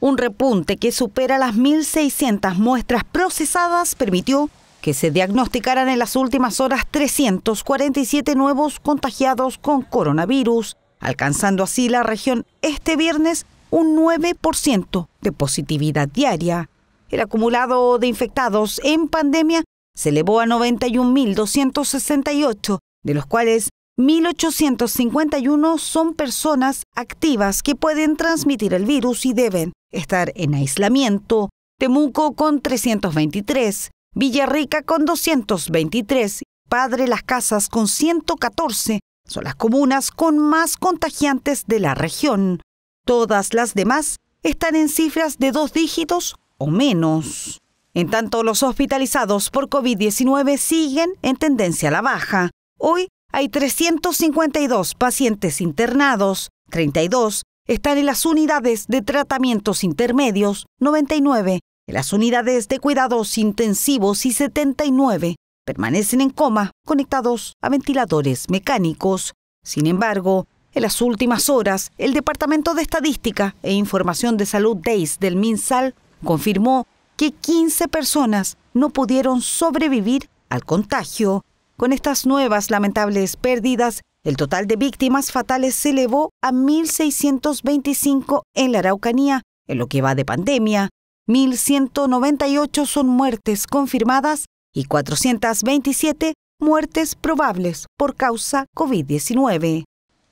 Un repunte que supera las 1.600 muestras procesadas permitió que se diagnosticaran en las últimas horas 347 nuevos contagiados con coronavirus, alcanzando así la región este viernes un 9% de positividad diaria. El acumulado de infectados en pandemia se elevó a 91.268, de los cuales 1.851 son personas activas que pueden transmitir el virus y deben estar en aislamiento, Temuco con 323, Villarrica con 223, Padre Las Casas con 114, son las comunas con más contagiantes de la región. Todas las demás están en cifras de dos dígitos o menos. En tanto, los hospitalizados por COVID-19 siguen en tendencia a la baja. Hoy hay 352 pacientes internados, 32 están en las unidades de tratamientos intermedios, 99 en las unidades de cuidados intensivos y 79 permanecen en coma conectados a ventiladores mecánicos. Sin embargo, en las últimas horas, el Departamento de Estadística e Información de Salud DEIS del MinSal confirmó que 15 personas no pudieron sobrevivir al contagio con estas nuevas lamentables pérdidas, el total de víctimas fatales se elevó a 1.625 en la Araucanía, en lo que va de pandemia. 1.198 son muertes confirmadas y 427 muertes probables por causa COVID-19.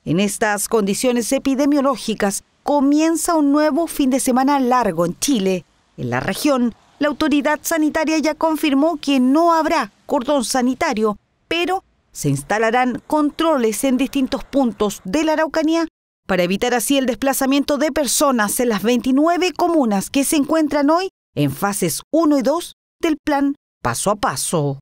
En estas condiciones epidemiológicas comienza un nuevo fin de semana largo en Chile. En la región, la autoridad sanitaria ya confirmó que no habrá cordón sanitario pero se instalarán controles en distintos puntos de la Araucanía para evitar así el desplazamiento de personas en las 29 comunas que se encuentran hoy en fases 1 y 2 del plan paso a paso.